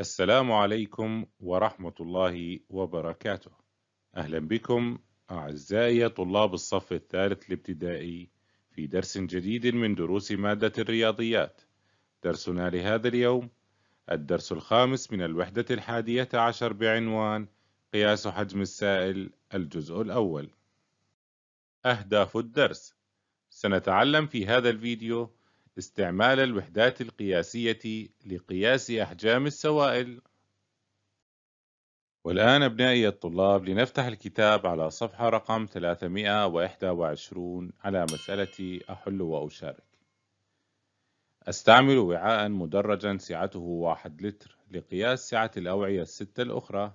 السلام عليكم ورحمة الله وبركاته أهلا بكم أعزائي طلاب الصف الثالث الابتدائي في درس جديد من دروس مادة الرياضيات درسنا لهذا اليوم الدرس الخامس من الوحدة الحادية عشر بعنوان قياس حجم السائل الجزء الأول أهداف الدرس سنتعلم في هذا الفيديو استعمال الوحدات القياسية لقياس أحجام السوائل. والآن أبنائي الطلاب لنفتح الكتاب على صفحة رقم 321 على مسألة أحل وأشارك. أستعمل وعاء مدرجا سعته واحد لتر لقياس سعة الأوعية الستة الأخرى.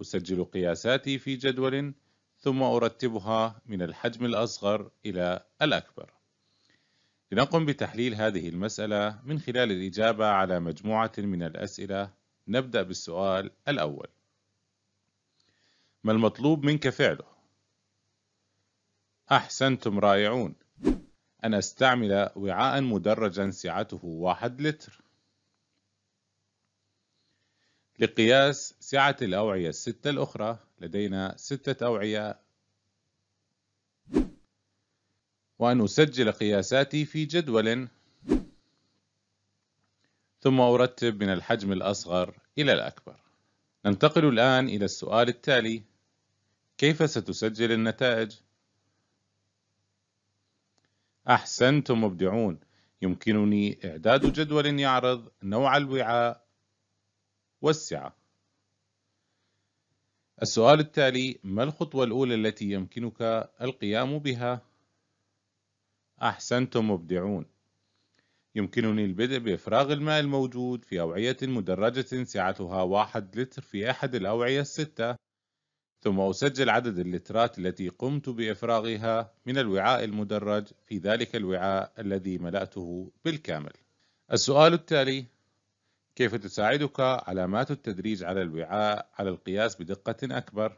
أسجل قياساتي في جدول ثم أرتبها من الحجم الأصغر إلى الأكبر. لنقم بتحليل هذه المسألة من خلال الإجابة على مجموعة من الأسئلة نبدأ بالسؤال الأول ما المطلوب منك فعله؟ أحسنتم رائعون أن أستعمل وعاء مدرجا سعته واحد لتر لقياس سعة الأوعية الستة الأخرى لدينا ستة أوعية وأن أسجل قياساتي في جدول ثم أرتب من الحجم الأصغر إلى الأكبر ننتقل الآن إلى السؤال التالي كيف ستسجل النتائج؟ أحسنتم مبدعون يمكنني إعداد جدول يعرض نوع الوعاء والسعة السؤال التالي ما الخطوة الأولى التي يمكنك القيام بها؟ أحسنتم مبدعون يمكنني البدء بإفراغ الماء الموجود في أوعية مدرجة سعتها واحد لتر في أحد الأوعية الستة ثم أسجل عدد اللترات التي قمت بإفراغها من الوعاء المدرج في ذلك الوعاء الذي ملأته بالكامل السؤال التالي كيف تساعدك علامات التدريج على الوعاء على القياس بدقة أكبر؟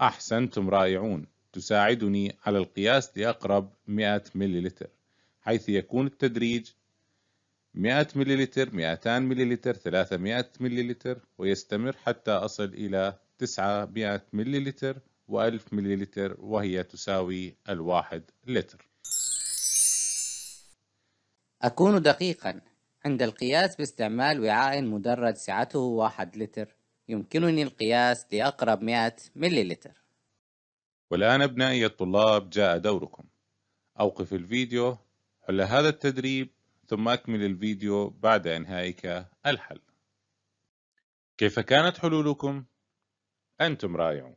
أحسنتم رائعون تساعدني على القياس لأقرب 100 مللتر حيث يكون التدريج 100 مللتر 200 مللتر 300 مللتر ويستمر حتى أصل إلى 900 مللتر و1000 مللتر وهي تساوي الواحد لتر أكون دقيقا عند القياس باستعمال وعاء مدرج سعته واحد لتر يمكنني القياس لأقرب 100 مللتر والآن أبنائي الطلاب جاء دوركم أوقف الفيديو حل هذا التدريب ثم أكمل الفيديو بعد إنهائك الحل كيف كانت حلولكم؟ أنتم رايعون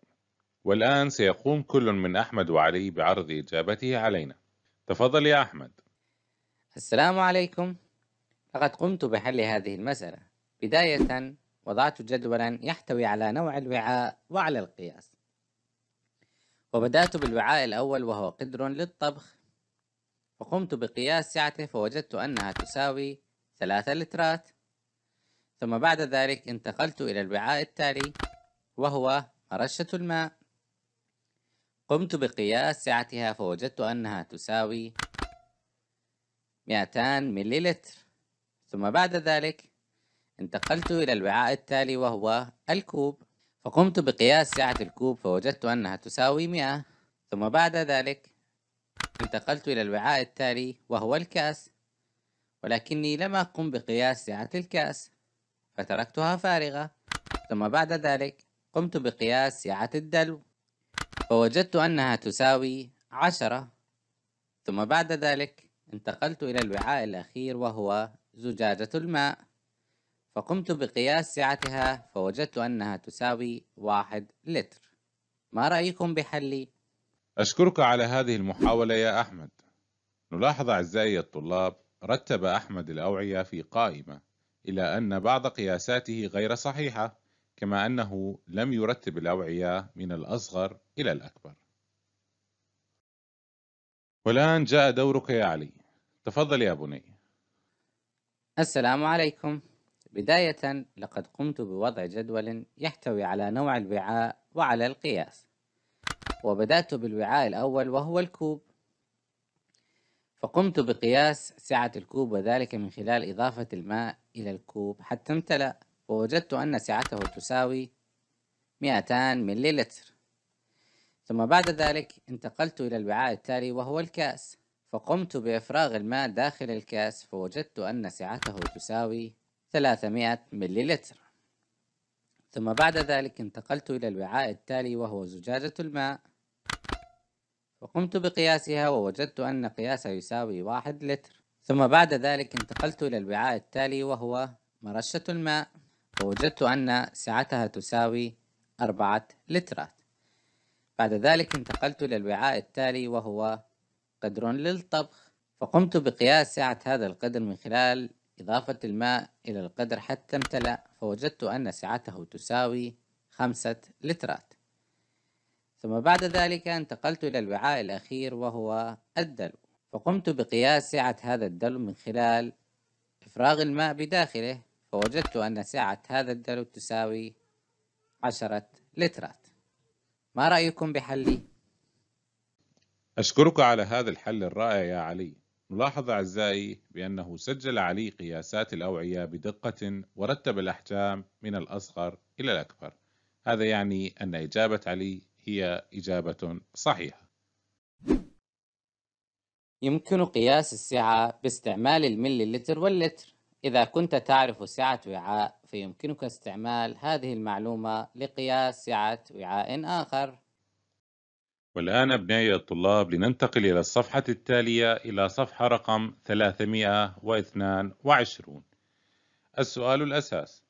والآن سيقوم كل من أحمد وعلي بعرض إجابته علينا تفضل يا أحمد السلام عليكم لقد قمت بحل هذه المسألة بداية وضعت جدولا يحتوي على نوع الوعاء وعلى القياس وبدأت بالوعاء الأول وهو قدر للطبخ وقمت بقياس سعته فوجدت أنها تساوي ثلاثة لترات ثم بعد ذلك انتقلت إلى الوعاء التالي وهو مرشة الماء قمت بقياس سعتها فوجدت أنها تساوي 200 مليلتر ثم بعد ذلك انتقلت إلى الوعاء التالي وهو الكوب فقمت بقياس سعة الكوب فوجدت أنها تساوي 100 ثم بعد ذلك انتقلت إلى الوعاء التالي وهو الكأس ولكني لم أقم بقياس سعة الكأس فتركتها فارغة ثم بعد ذلك قمت بقياس سعة الدلو فوجدت أنها تساوي عشرة ثم بعد ذلك انتقلت إلى الوعاء الأخير وهو زجاجة الماء فقمت بقياس سعتها فوجدت أنها تساوي واحد لتر ما رأيكم بحلي؟ أشكرك على هذه المحاولة يا أحمد نلاحظ أعزائي الطلاب رتب أحمد الأوعية في قائمة إلى أن بعض قياساته غير صحيحة كما أنه لم يرتب الأوعية من الأصغر إلى الأكبر والآن جاء دورك يا علي تفضل يا بني السلام عليكم بداية لقد قمت بوضع جدول يحتوي على نوع الوعاء وعلى القياس وبدأت بالوعاء الأول وهو الكوب فقمت بقياس سعة الكوب وذلك من خلال إضافة الماء إلى الكوب حتى امتلأ ووجدت أن سعته تساوي 200 مللتر ثم بعد ذلك انتقلت إلى الوعاء التالي وهو الكأس فقمت بإفراغ الماء داخل الكأس فوجدت أن سعته تساوي 300 مليلتر ثم بعد ذلك انتقلت إلى الوعاء التالي وهو زجاجة الماء وقمت بقياسها ووجدت أن قياسها يساوي واحد لتر ثم بعد ذلك انتقلت إلى الوعاء التالي وهو مرشة الماء ووجدت أن سعتها تساوي أربعة لترات بعد ذلك انتقلت إلى الوعاء التالي وهو قدر للطبخ فقمت بقياس سعة هذا القدر من خلال إضافة الماء إلى القدر حتى امتلأ فوجدت أن سعته تساوي خمسة لترات ثم بعد ذلك انتقلت إلى الوعاء الأخير وهو الدلو فقمت بقياس سعة هذا الدلو من خلال إفراغ الماء بداخله فوجدت أن سعة هذا الدلو تساوي عشرة لترات ما رأيكم بحلي؟ أشكرك على هذا الحل الرائع يا علي نلاحظ أعزائي بأنه سجل علي قياسات الأوعية بدقة ورتب الأحجام من الأصغر إلى الأكبر هذا يعني أن إجابة علي هي إجابة صحيحة يمكن قياس السعة باستعمال المليلتر واللتر إذا كنت تعرف سعة وعاء فيمكنك استعمال هذه المعلومة لقياس سعة وعاء آخر والآن أبنائي الطلاب لننتقل إلى الصفحة التالية إلى صفحة رقم 322 السؤال الأساس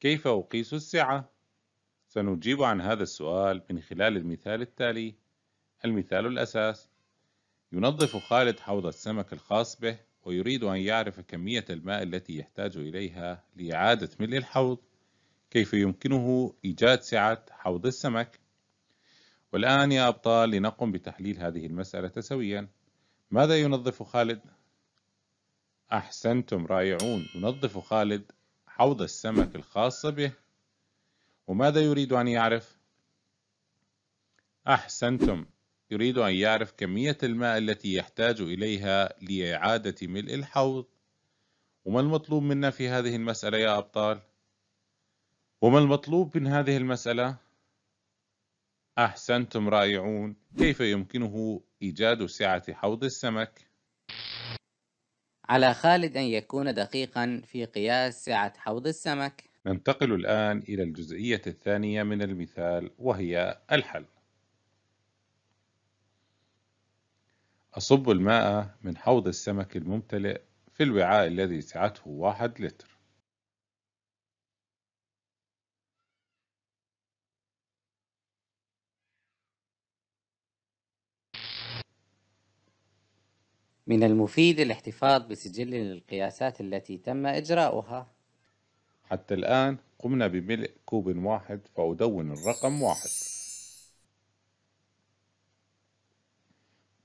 كيف أقيس السعة؟ سنجيب عن هذا السؤال من خلال المثال التالي المثال الأساس ينظف خالد حوض السمك الخاص به ويريد أن يعرف كمية الماء التي يحتاج إليها لإعادة ملء الحوض كيف يمكنه إيجاد سعة حوض السمك؟ والآن يا أبطال لنقم بتحليل هذه المسألة سويا ماذا ينظف خالد؟ أحسنتم رائعون ينظف خالد حوض السمك الخاص به وماذا يريد أن يعرف؟ أحسنتم يريد أن يعرف كمية الماء التي يحتاج إليها لإعادة ملء الحوض وما المطلوب منا في هذه المسألة يا أبطال؟ وما المطلوب من هذه المسألة؟ أحسنتم رائعون كيف يمكنه إيجاد سعة حوض السمك؟ على خالد أن يكون دقيقا في قياس سعة حوض السمك ننتقل الآن إلى الجزئية الثانية من المثال وهي الحل أصب الماء من حوض السمك الممتلئ في الوعاء الذي سعته واحد لتر من المفيد الاحتفاظ بسجل القياسات التي تم إجراؤها حتى الآن قمنا بملء كوب واحد فأدون الرقم واحد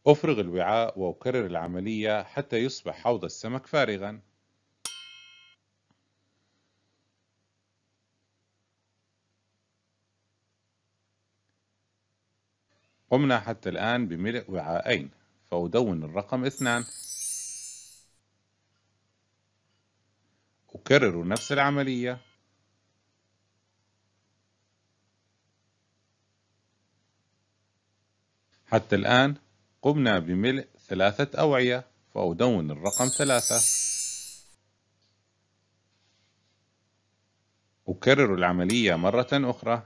أفرغ الوعاء وأكرر العملية حتى يصبح حوض السمك فارغا قمنا حتى الآن بملء وعاءين فأدون الرقم اثنان أكرر نفس العملية حتى الآن قمنا بملء ثلاثة أوعية فأدون الرقم ثلاثة أكرر العملية مرة أخرى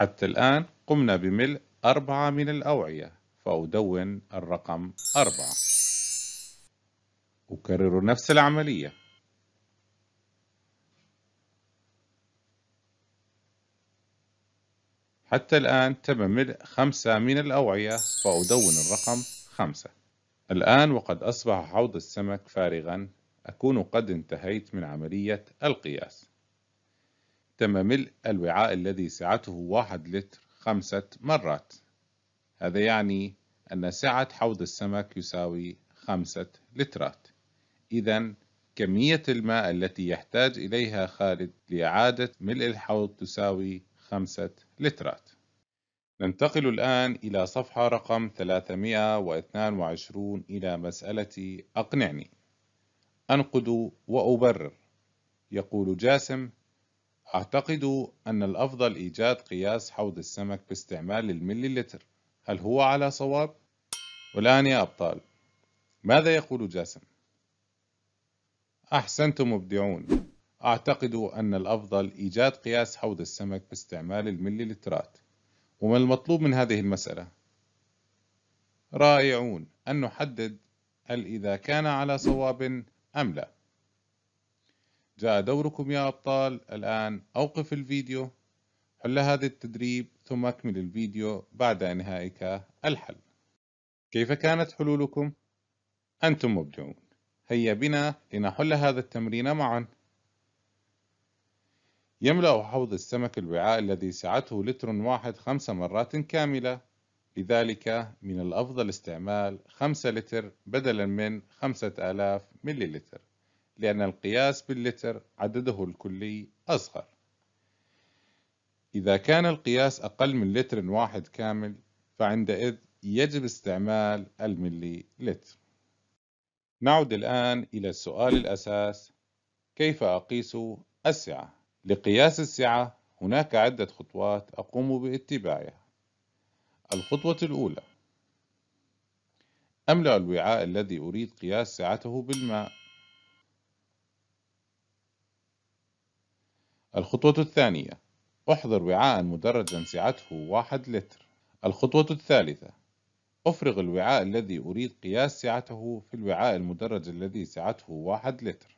حتى الآن قمنا بملء أربعة من الأوعية فأدون الرقم أربعة أكرر نفس العملية حتى الآن تم ملء خمسة من الأوعية فأدون الرقم خمسة الآن وقد أصبح حوض السمك فارغا أكون قد انتهيت من عملية القياس تم ملء الوعاء الذي سعته واحد لتر خمسة مرات هذا يعني أن سعة حوض السمك يساوي خمسة لترات إذا كمية الماء التي يحتاج إليها خالد لإعادة ملء الحوض تساوي خمسة لترات ننتقل الآن إلى صفحة رقم 322 إلى مسألة أقنعني أنقد وأبرر يقول جاسم أعتقد أن الأفضل إيجاد قياس حوض السمك باستعمال المليلتر هل هو على صواب؟ والآن يا أبطال ماذا يقول جاسم؟ أحسنتم مبدعون أعتقد أن الأفضل إيجاد قياس حوض السمك باستعمال المليلترات وما المطلوب من هذه المسألة؟ رائعون أن نحدد هل إذا كان على صواب أم لا جاء دوركم يا أبطال الآن أوقف الفيديو حل هذا التدريب ثم أكمل الفيديو بعد إنهائك الحل كيف كانت حلولكم؟ أنتم مبدعون هيا بنا لنحل هذا التمرين معا يملأ حوض السمك الوعاء الذي سعته لتر واحد خمس مرات كاملة لذلك من الأفضل استعمال 5 لتر بدلا من 5000 مللتر لأن القياس باللتر عدده الكلي أصغر إذا كان القياس أقل من لتر واحد كامل فعندئذ يجب استعمال الملي لتر نعود الآن إلى السؤال الأساس كيف أقيس السعة؟ لقياس السعة هناك عدة خطوات أقوم باتباعها الخطوة الأولى أملأ الوعاء الذي أريد قياس سعته بالماء الخطوة الثانية احضر وعاء مدرجا سعته واحد لتر الخطوة الثالثة أفرغ الوعاء الذي أريد قياس سعته في الوعاء المدرج الذي سعته واحد لتر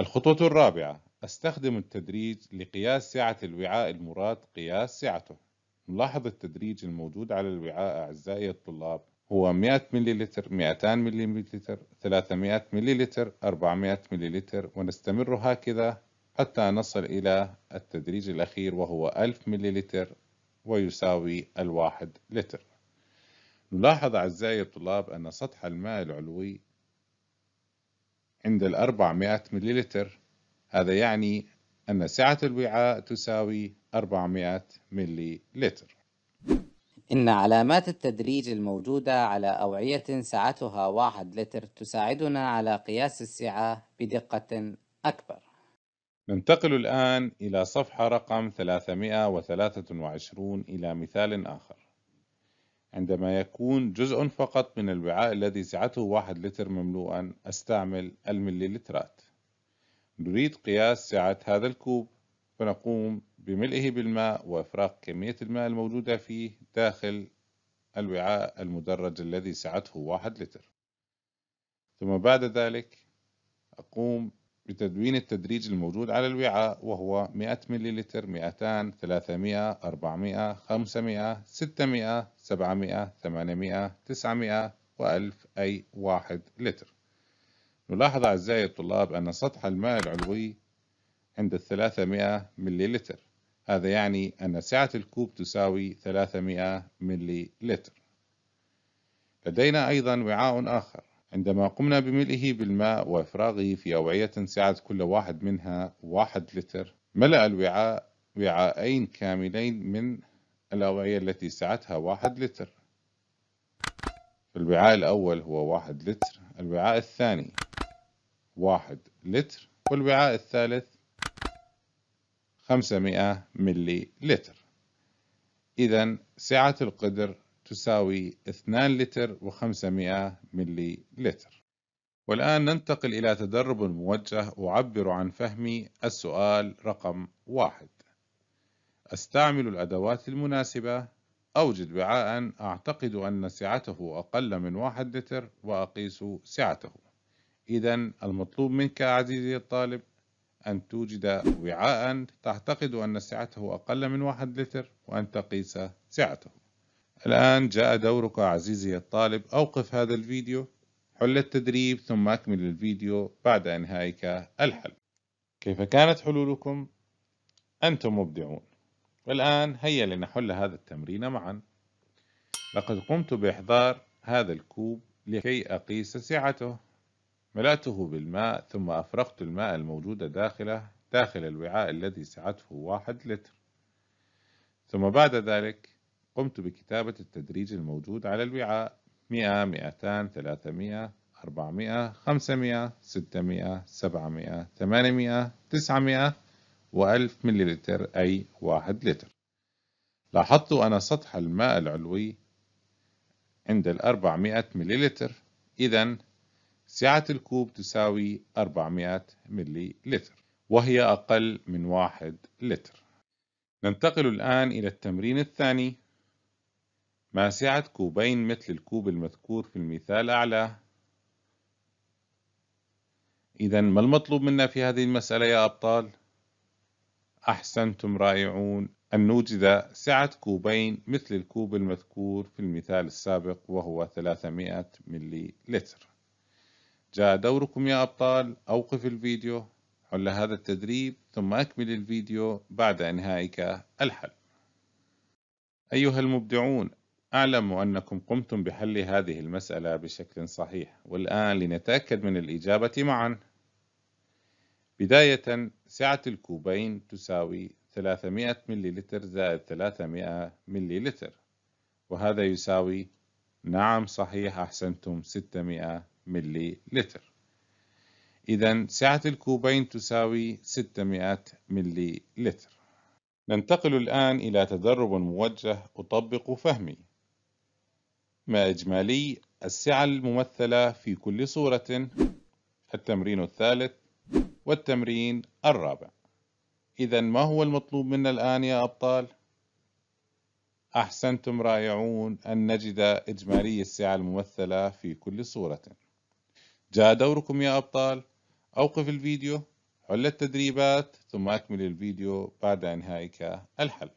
الخطوة الرابعة استخدم التدريج لقياس سعة الوعاء المراد قياس سعته نلاحظ التدريج الموجود على الوعاء أعزائي الطلاب هو 100 مللتر 200 مللتر 300 مللتر 400 مللتر ونستمر هكذا حتى نصل إلى التدريج الأخير وهو 1000 مللتر ويساوي الواحد لتر نلاحظ أعزائي الطلاب أن سطح الماء العلوي عند الأربعمائة مللتر هذا يعني أن سعة الوعاء تساوي 400 ملي لتر إن علامات التدريج الموجودة على أوعية سعتها 1 لتر تساعدنا على قياس السعة بدقة أكبر. ننتقل الآن إلى صفحة رقم 323 إلى مثال آخر. عندما يكون جزء فقط من الوعاء الذي سعته 1 لتر مملوءا أستعمل المليلترات. نريد قياس سعة هذا الكوب فنقوم بملئه بالماء وإفراغ كمية الماء الموجودة فيه داخل الوعاء المدرج الذي سعته واحد لتر ثم بعد ذلك أقوم بتدوين التدريج الموجود على الوعاء وهو 100 مللتر 200 300 400 500 600 700 800 900 و1000 أي 1 لتر نلاحظ أعزائي الطلاب أن سطح الماء العلوي عند 300 مليلتر هذا يعني أن سعة الكوب تساوي 300 مليلتر لدينا أيضا وعاء آخر عندما قمنا بملئه بالماء وإفراغه في أوعية سعة كل واحد منها واحد لتر ملأ الوعاء وعاءين كاملين من الأوعية التي سعتها واحد لتر الوعاء الأول هو واحد لتر الوعاء الثاني واحد لتر والوعاء الثالث 500 ملي لتر إذا سعة القدر تساوي 2 لتر و500 ملي لتر والآن ننتقل إلى تدرب موجه أعبر عن فهمي السؤال رقم واحد أستعمل الأدوات المناسبة أوجد وعاء أعتقد أن سعته أقل من واحد لتر وأقيس سعته إذا المطلوب منك عزيزي الطالب أن توجد وعاء تعتقد أن سعته أقل من واحد لتر وأن تقيس سعته الآن جاء دورك عزيزي الطالب أوقف هذا الفيديو حل التدريب ثم أكمل الفيديو بعد إنهائك الحل كيف كانت حلولكم؟ أنتم مبدعون والآن هيا لنحل هذا التمرين معا لقد قمت بإحضار هذا الكوب لكي أقيس سعته ملأته بالماء ثم أفرغت الماء الموجود داخله داخل الوعاء الذي سعته واحد لتر ثم بعد ذلك قمت بكتابة التدريج الموجود على الوعاء 100 200 300 400 500 600 700 800 900 و1000 مللتر أي 1 لتر لاحظت أن سطح الماء العلوي عند ال 400 مللتر إذا سعة الكوب تساوي 400 ملي لتر وهي أقل من 1 لتر ننتقل الآن إلى التمرين الثاني ما سعة كوبين مثل الكوب المذكور في المثال أعلى إذا ما المطلوب منا في هذه المسألة يا أبطال؟ أحسنتم رائعون أن نوجد سعة كوبين مثل الكوب المذكور في المثال السابق وهو 300 ملي لتر جاء دوركم يا أبطال أوقف الفيديو حل هذا التدريب ثم أكمل الفيديو بعد إنهائك الحل أيها المبدعون أعلم أنكم قمتم بحل هذه المسألة بشكل صحيح والآن لنتأكد من الإجابة معا بداية سعة الكوبين تساوي 300 مللتر زائد 300 مللتر وهذا يساوي نعم صحيح أحسنتم 600 ملي لتر إذا سعة الكوبين تساوي 600 ملي لتر ننتقل الآن إلى تدرب موجه أطبق فهمي ما إجمالي السعة الممثلة في كل صورة التمرين الثالث والتمرين الرابع إذا ما هو المطلوب منا الآن يا أبطال؟ أحسنتم رائعون أن نجد إجمالي السعة الممثلة في كل صورة جاء دوركم يا أبطال أوقف الفيديو حل التدريبات ثم أكمل الفيديو بعد إنهائك الحل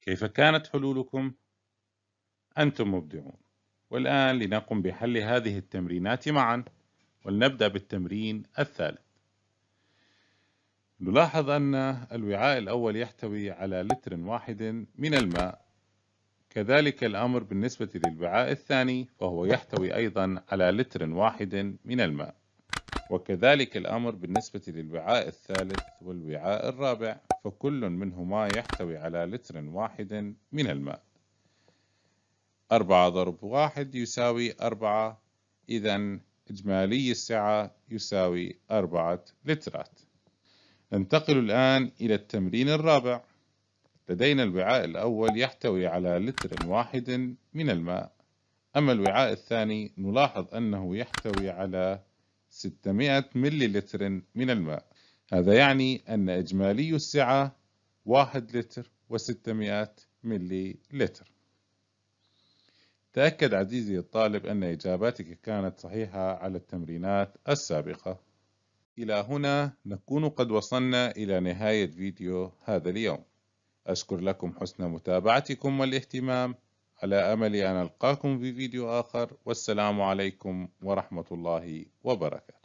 كيف كانت حلولكم؟ أنتم مبدعون والآن لنقم بحل هذه التمرينات معا ولنبدأ بالتمرين الثالث نلاحظ أن الوعاء الأول يحتوي على لتر واحد من الماء كذلك الأمر بالنسبة للوعاء الثاني فهو يحتوي أيضا على لتر واحد من الماء وكذلك الأمر بالنسبة للوعاء الثالث والوعاء الرابع فكل منهما يحتوي على لتر واحد من الماء أربعة ضرب واحد يساوي أربعة إذا إجمالي السعة يساوي أربعة لترات ننتقل الآن إلى التمرين الرابع لدينا الوعاء الأول يحتوي على لتر واحد من الماء أما الوعاء الثاني نلاحظ أنه يحتوي على 600 مللتر من الماء هذا يعني أن إجمالي السعة 1 لتر و600 مللتر تأكد عزيزي الطالب أن إجاباتك كانت صحيحة على التمرينات السابقة إلى هنا نكون قد وصلنا إلى نهاية فيديو هذا اليوم أشكر لكم حسن متابعتكم والاهتمام على أمل أن ألقاكم في فيديو آخر والسلام عليكم ورحمة الله وبركاته